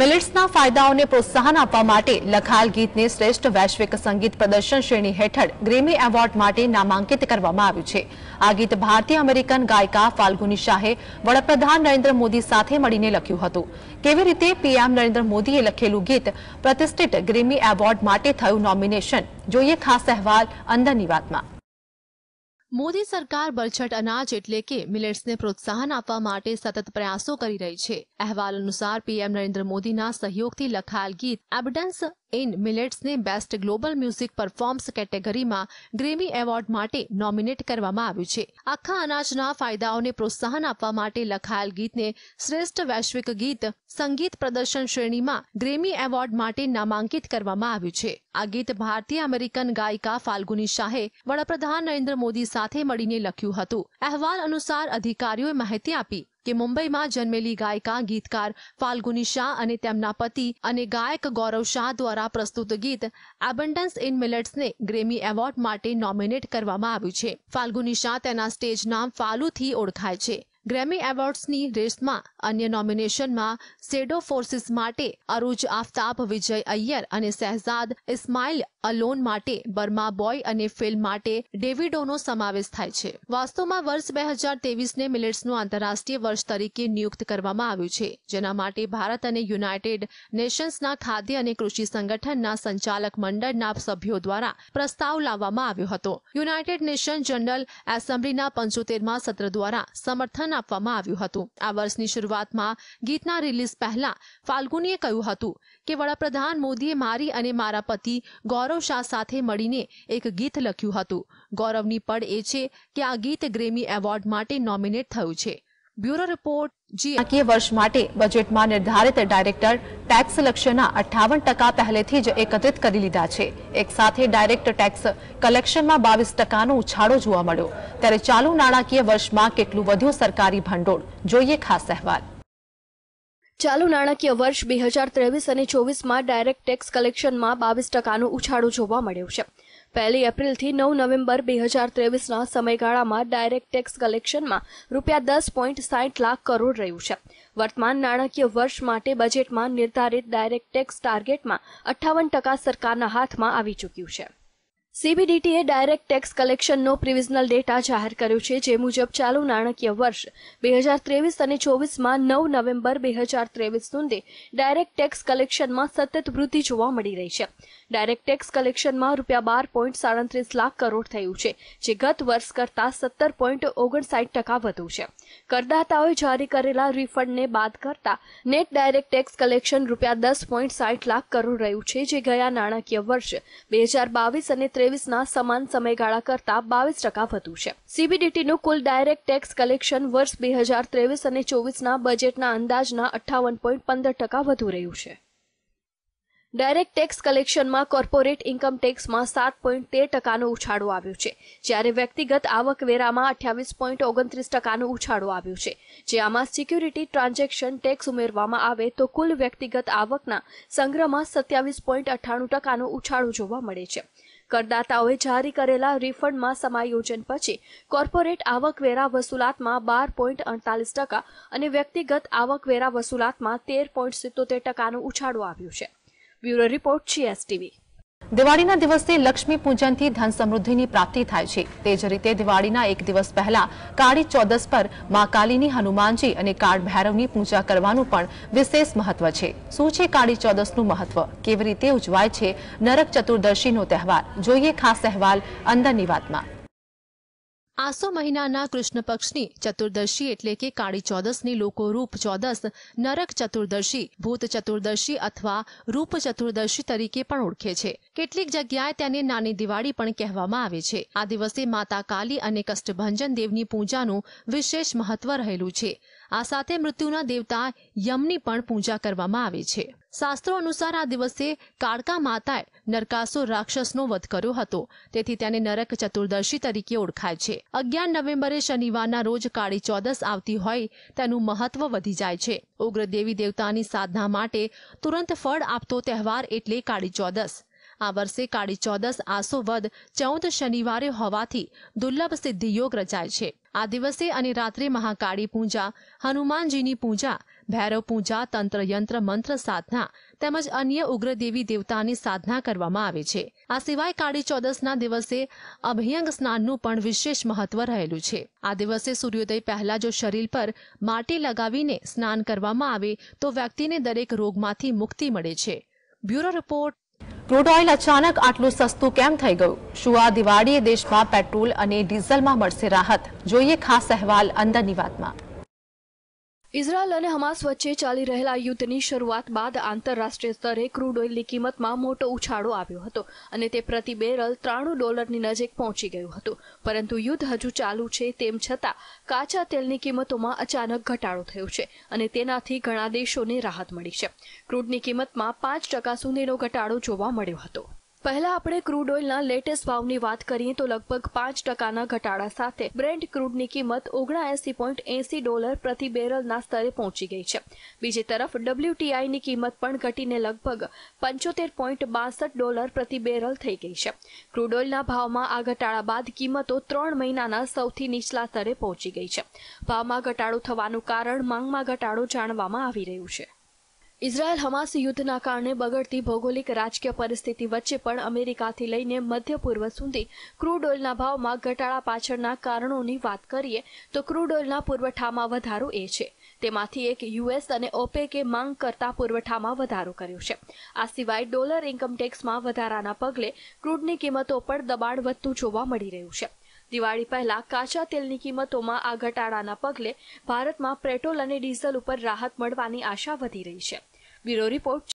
મિલિટ્સના ફાયદાઓને પ્રોત્સાહન આપવા માટે લખાયેલ ગીતને શ્રેષ્ઠ વૈશ્વિક સંગીત પ્રદર્શન શ્રેણી હેઠળ ગ્રેમી એવોર્ડ માટે નામાંકિત કરવામાં આવ્યું છે આ ગીત ભારતીય અમેરિકન ગાયિકા ફાલ્ગુની શાહે વડાપ્રધાન નરેન્દ્ર મોદી સાથે મળીને લખ્યું હતું કેવી રીતે પીએમ નરેન્દ્ર મોદીએ લખેલું ગીત પ્રતિષ્ઠિત ગ્રેમી એવોર્ડ માટે થયું નોમિનેશન જોઈએ ખાસ અહેવાલ અંદરની વાતમાં મોદી સરકાર બરછટ અનાજ એટલે કે મિલેટ્સને પ્રોત્સાહન આપવા માટે સતત પ્રયાસો કરી રહી છે અહેવાલ અનુસાર પીએમ નરેન્દ્ર મોદીના સહયોગથી લખાયેલ ગીત એબિડન્સ ઇન મિલેટ્સને બેસ્ટ ગ્લોબલ મ્યુઝિક પરફોર્મ્સ કેટેગરીમાં ગ્રેમી એવોર્ડ માટે નોમિનેટ કરવામાં આવ્યું છે આખા અનાજના ફાયદાઓને પ્રોત્સાહન આપવા માટે લખાયેલ ગીતને શ્રેષ્ઠ વૈશ્વિક ગીત સંગીત પ્રદર્શન શ્રેણીમાં ગ્રેમી એવોર્ડ માટે નામાંકિત કરવામાં આવ્યું છે આ ગીત ભારતીય અમેરિકન ગાયિકા ફાલ્ગુની શાહે વડાપ્રધાન નરેન્દ્ર મોદી સાથે મળીને લખ્યું હતું અહેવાલ અનુસાર અધિકારીઓએ માહિતી આપી કે મુંબઈમાં જન્મેલી ગાયિકા ગીતકાર ફાલ્ગુની શાહ અને તેમના પતિ અને ગાયક ગૌરવ શાહ દ્વારા પ્રસ્તુત ગીત એબન્ડન્સ ઇન મિલેટ્સને ગ્રેમી એવોર્ડ માટે નોમિનેટ કરવામાં આવ્યું છે ફાલ્ગુની શાહ તેના સ્ટેજ નામ ફાલુથી ઓળખાય છે ગ્રેમી એવોર્ડ્સની રેસમાં અન્ય નોમિનેશનમાં સેડો ફોર્સિસ માટે અરુજ આફતાબ વિજય અય્યર અને શહેજાદ ઇસ્માઇલ અલોન માટે બર્મા બોય અને ફિલ્મ માટે ડેવિડોનો સમાવેશ થાય છે વાસ્તવમાં વર્ષ બે હજાર તેવીસને મિલેટ્સનું આંતરરાષ્ટ્રીય વર્ષ તરીકે નિયુક્ત કરવામાં આવ્યું છે જેના માટે ભારત અને યુનાઇટેડ નેશન્સના ખાદ્ય અને કૃષિ સંગઠનના સંચાલક મંડળના સભ્યો દ્વારા પ્રસ્તાવ લાવવામાં આવ્યો હતો યુનાઇટેડ નેશન જનરલ એસેમ્બલીના પંચોતેરમાં સત્ર દ્વારા સમર્થન પ્રોત્સાહન આપવામાં આવ્યું હતું આ વર્ષની શરૂઆતમાં ગીતના રિલીઝ પહેલા ફાલ્ગુનીએ કહ્યું હતું કે વડાપ્રધાન મોદીએ મારી અને મારા પતિ ગૌરવ શાહ સાથે મળીને એક ગીત લખ્યું હતું ગૌરવની પડ એ છે કે આ ગીત ગ્રેમી એવોર્ડ માટે નોમિનેટ થયું છે બ્યુરો રિપોર્ટ નાણાકીય વર્ષ માટે બજેટમાં નિર્ધારિત ડાયરેક્ટર ટેક્સ લક્ષ્યના અઠ્ઠાવન ટકા પહેલેથી જ એકત્રિત કરી લીધા છે એક સાથે ડાયરેક્ટ ટેક્સ કલેક્શનમાં બાવીસ ટકાનો ઉછાળો જોવા મળ્યો ત્યારે ચાલુ નાણાકીય વર્ષમાં કેટલું વધ્યું સરકારી ભંડોળ જોઈએ ખાસ અહેવાલ ચાલુ નાણાકીય વર્ષ બે હજાર ત્રેવીસ અને ચોવીસમાં ડાયરેક્ટ ટેક્સ કલેક્શનમાં બાવીસ ટકાનું ઉછાળું જોવા મળ્યું છે પહેલી એપ્રિલથી નવ નવેમ્બર બે હજાર ત્રેવીસના સમયગાળામાં ડાયરેક્ટ ટેક્સ કલેક્શનમાં રૂપિયા દસ પોઈન્ટ સાઠ લાખ કરોડ રહ્યું છે વર્તમાન નાણાકીય વર્ષ માટે બજેટમાં નિર્ધારિત ડાયરેક્ટ ટેક્સ ટાર્ગેટમાં અઠ્ઠાવન ટકા સરકારના હાથમાં આવી ચૂક્યું છે સીબીડીટીએ ડાયરેક્ટ ટેક્સ કલેક્શનનો પ્રિવિઝનલ ડેટા જાહેર કર્યો છે જે મુજબ ચાલુ નાણાકીય વર્ષ બે હજાર ત્રેવીસ અને ચોવીસમાં નવ નવેમ્બર બે હજાર ત્રેવીસ સુધી ડાયરેક્ટ ટેક્સ કલેક્શનમાં સતત વૃદ્ધિ જોવા મળી રહી છે ડાયરેક્ટ ટેક્સ કલેક્શનમાં રૂપિયા બાર પોઈન્ટ સાડત્રીસ લાખ કરોડ થયું છે જે ગત વર્ષ કરતાં સત્તર પોઈન્ટ ઓગણસાઠ ટકા વધુ છે કરદાતાઓએ જારી કરેલા રિફંડને બાદ કરતા નેટ ડાયરેક્ટ ટેક્સ કલેક્શન રૂપિયા દસ પોઈન્ટ સાઠ લાખ કરોડ રહ્યું છે જે ગયા નાણાકીય વર્ષ બે હજાર બાવીસ અને ત્રેવીસના સમાન સમયગાળા કરતાં બાવીસ ટકા વધુ છે સીબીડીટીનું કુલ ડાયરેક્ટ ટેક્સ કલેક્શન વર્ષ બે હજાર ત્રેવીસ અને ચોવીસના બજેટના અંદાજના અઠ્ઠાવન પોઈન્ટ પંદર ટકા વધુ રહ્યું છે ડાયરેક્ટ ટેક્સ કલેક્શનમાં કોર્પોરેટ ઇન્કમ ટેક્સમાં સાત પોઈન્ટ તેર ટકાનો ઉછાળો આવ્યો છે જ્યારે વ્યક્તિગત આવકવેરામાં અઠ્યાવીસ પોઈન્ટ ઓગણત્રીસ ટકાનો ઉછાળો આવ્યો છે જે આમાં સિક્યુરિટી ટ્રાન્ઝેક્શન ટેક્સ ઉમેરવામાં આવે તો કુલ વ્યક્તિગત આવકના સંગ્રહમાં સત્યાવીસ પોઈન્ટ અઠ્ઠાણું ટકાનો ઉછાળો જોવા મળે છે કરદાતાઓએ જારી કરેલા રિફંડમાં સમાયોજન પછી કોર્પોરેટ આવકવેરા વસૂલાતમાં બાર પોઈન્ટ અડતાલીસ ટકા અને વ્યક્તિગત આવકવેરા વસૂલાતમાં તેર પોઈન્ટ સિત્તોતેર ટકાનું ઉછાળો આવ્યું છે બ્યુરો રિપોર્ટ જીએસટીવી દિવાળીના દિવસે લક્ષ્મી પૂજનથી ધન સમૃદ્ધિની પ્રાપ્તિ થાય છે તે જ રીતે દિવાળીના એક દિવસ પહેલા કાળી ચૌદસ પર મા કાલીની હનુમાનજી અને કાળ ભૈરવની પૂજા કરવાનું પણ વિશેષ મહત્વ છે શું છે કાળી ચૌદસનું મહત્વ કેવી રીતે ઉજવાય છે નરક ચતુર્દશીનો તહેવાર જોઈએ ખાસ અહેવાલ અંદરની વાતમાં આસો મહિનાના કૃષ્ણ પક્ષની ચતુર્દશી એટલે કે કાળી ચૌદસની લોકો રૂપ ચોદસ નરક ચતુર્દશી ભૂત ચતુર્દશી અથવા રૂપ ચતુર્દશી તરીકે પણ ઓળખે છે કેટલીક જગ્યાએ તેને નાની દિવાળી પણ કહેવામાં આવે છે આ દિવસે માતા કાલી અને કષ્ટભંજન દેવની પૂજાનું વિશેષ મહત્વ રહેલું છે આ સાથે મૃત્યુના દેવતા યમની પણ પૂજા કરવામાં આવે છે શાસ્ત્રો અનુસાર આ દિવસે કાળકા માતાએ નરકાસુર રાક્ષસનો વધ કર્યો હતો તેથી તેને નરક ચતુર્દશી તરીકે ઓળખાય છે અગિયાર નવેમ્બરે શનિવારના રોજ કાળી ચૌદસ આવતી હોય તેનું મહત્વ વધી જાય છે ઉગ્ર દેવી દેવતાની સાધના માટે તુરંત ફળ આપતો તહેવાર એટલે કાળી ચૌદસ આ વર્ષે કાળી ચૌદસ આસો વધ ચૌદ શનિવારે હોવાથી દુર્લભ સિદ્ધિ યોગ રચાય છે આ દિવસે અને રાત્રે મહાકાળી પૂજા હનુમાનજીની પૂજા ભૈરવ પૂજા તંત્ર યંત્ર મંત્ર સાધના તેમજ અન્ય ઉગ્ર દેવી દેવતાની સાધના કરવામાં આવે છે આ સિવાય કાળી ચૌદસના દિવસે અભિયંગ સ્નાનનું પણ વિશેષ મહત્વ રહેલું છે આ દિવસે સૂર્યોદય પહેલા જો શરીર પર માટી લગાવીને સ્નાન કરવામાં આવે તો વ્યક્તિને દરેક રોગમાંથી મુક્તિ મળે છે બ્યુરો રિપોર્ટ ક્રૂડ ઓઇલ અચાનક આટલું સસ્તું કેમ થઈ ગયું શું આ દિવાળીએ દેશમાં પેટ્રોલ અને ડીઝલમાં મળશે રાહત જોઈએ ખાસ અહેવાલ અંદરની વાતમાં ઇઝરાયલ અને હમાસ વચ્ચે ચાલી રહેલા યુદ્ધની શરૂઆત બાદ આંતરરાષ્ટ્રીય સ્તરે ક્રૂડ ઓઇલની કિંમતમાં મોટો ઉછાળો આવ્યો હતો અને તે પ્રતિ બેરલ ત્રાણું ડોલરની નજીક પહોંચી ગયું હતું પરંતુ યુદ્ધ હજુ ચાલુ છે તેમ છતાં કાચા તેલની કિંમતોમાં અચાનક ઘટાડો થયો છે અને તેનાથી ઘણા દેશોને રાહત મળી છે ક્રૂડની કિંમતમાં પાંચ ટકા સુધીનો ઘટાડો જોવા મળ્યો હતો પહેલા આપણે ક્રૂડ ઓઇલના લેટેસ્ટ ભાવની વાત કરીએ તો લગભગ પાંચ ટકાના ઘટાડા સાથે બ્રેન્ડ ક્રૂડની કિંમત ઓગણા ઓગણાએસી પોઈન્ટ એસી ડોલર પ્રતિ બેરલના સ્તરે પહોંચી ગઈ છે બીજી તરફ ડબલ્યુટીઆઈની કિંમત પણ ઘટીને લગભગ પંચોતેર પોઈન્ટ બાસઠ ડોલર પ્રતિ બેરલ થઈ ગઈ છે ક્રૂડ ઓઇલના ભાવમાં આ ઘટાડા બાદ કિંમતો ત્રણ મહિનાના સૌથી નીચલા સ્તરે પહોંચી ગઈ છે ભાવમાં ઘટાડો થવાનું કારણ માંગમાં ઘટાડો જાણવામાં આવી રહ્યું છે ઇઝરાયલ હમાસ યુદ્ધના કારણે બગડતી ભૌગોલિક રાજકીય પરિસ્થિતિ વચ્ચે પણ અમેરિકાથી લઈને મધ્ય પૂર્વ સુધી ક્રૂડ ઓઇલના ભાવમાં ઘટાડા પાછળના કારણોની વાત કરીએ તો ક્રૂડ ઓઇલના પુરવઠામાં વધારો એ છે તેમાંથી એક યુએસ અને ઓપેકે માંગ કરતા પુરવઠામાં વધારો કર્યો છે આ સિવાય ડોલર ઇન્કમટેક્સમાં વધારાના પગલે ક્રૂડની કિંમતો પણ દબાણ વધતું જોવા મળી રહ્યું છે દિવાળી પહેલા કાચા તેલની કિંમતોમાં આ ઘટાડાના પગલે ભારતમાં પેટ્રોલ અને ડીઝલ ઉપર રાહત મળવાની આશા વધી રહી છે ब्युरो रिपोर्ट